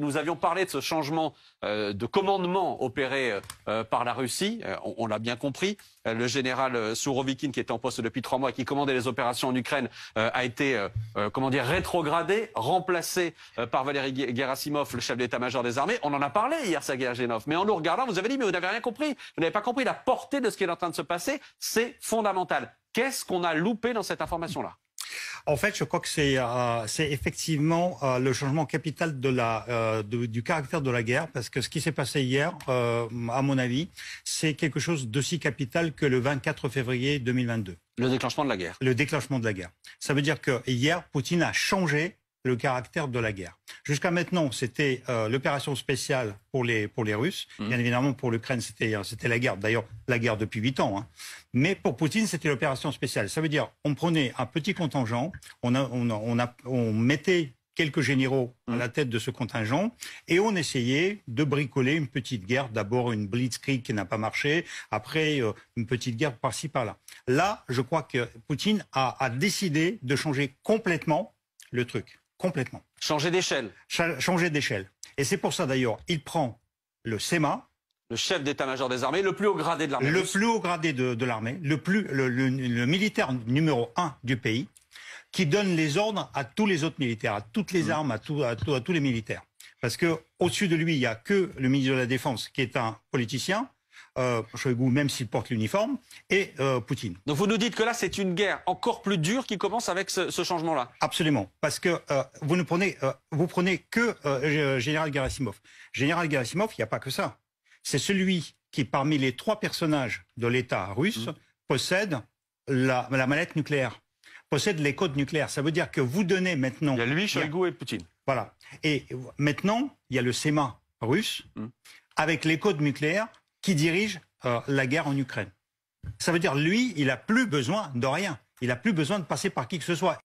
Nous avions parlé de ce changement euh, de commandement opéré euh, euh, par la Russie, on, l'a bien compris. le général Sourovikin, qui était en poste depuis trois mois et qui commandait les opérations en Ukraine, a été, comment dire, rétrogradé, remplacé par Valéry Gerasimov, le chef d'état-major des armées. On en a parlé hier, Sergei Mais en nous regardant, vous avez dit, mais vous n'avez rien compris. Vous n'avez pas compris la portée de ce qui est en train de se passer. C'est fondamental. Qu'est-ce qu'on a loupé dans cette information-là en fait, je crois que c'est euh, effectivement euh, le changement capital de la, euh, du caractère de la guerre, parce que ce qui s'est passé hier, à mon avis, c'est quelque chose d'aussi capital que le 24 février 2022. Le déclenchement de la guerre. Le déclenchement de la guerre. Ça veut dire que hier, Poutine a changé le caractère de la guerre. Jusqu'à maintenant, c'était euh, l'opération spéciale pour les, pour les Russes. Mmh. Bien évidemment, pour l'Ukraine, euh, c'était, la guerre. D'ailleurs, la guerre depuis huit ans. Hein. Mais pour Poutine, c'était l'opération spéciale. Ça veut dire, on prenait un petit contingent, on, on, on, mettait quelques généraux à mmh. la tête de ce contingent, et on essayait de bricoler une petite guerre, d'abord une blitzkrieg qui n'a pas marché, après euh, une petite guerre par-ci par-là. Là, je crois que Poutine a décidé de changer complètement le truc complètement. Changer d'échelle. changer d'échelle. Et c'est pour ça d'ailleurs, il prend le SEMA. Le chef d'état-major des armées, le plus haut gradé de l'armée. Le plus haut gradé de, l'armée, le, plus, le, militaire numéro un du pays, qui donne les ordres à tous les autres militaires, à toutes les mmh. armes, à, à, tous les militaires. Parce quau dessus de lui, il n'y a que le ministre de la Défense qui est un politicien. Euh, même s'il porte l'uniforme, et euh, Poutine. Donc vous nous dites que là, c'est une guerre encore plus dure qui commence avec ce, changement-là. Absolument, parce que euh, vous ne prenez, vous prenez que général Gerasimov. Général Gerasimov, il n'y a pas que ça. C'est celui qui, parmi les trois personnages de l'État russe, mm. possède la, la mallette nucléaire, possède les codes nucléaires. Ça veut dire que vous donnez maintenant. Il y a lui, Shoigu et Poutine. Voilà. Et maintenant, il y a le SEMA russe. Mm. Avec les codes nucléaires, qui dirige euh, la guerre en Ukraine. Ça veut dire, lui, il n'a plus besoin de rien. Il n'a plus besoin de passer par qui que ce soit.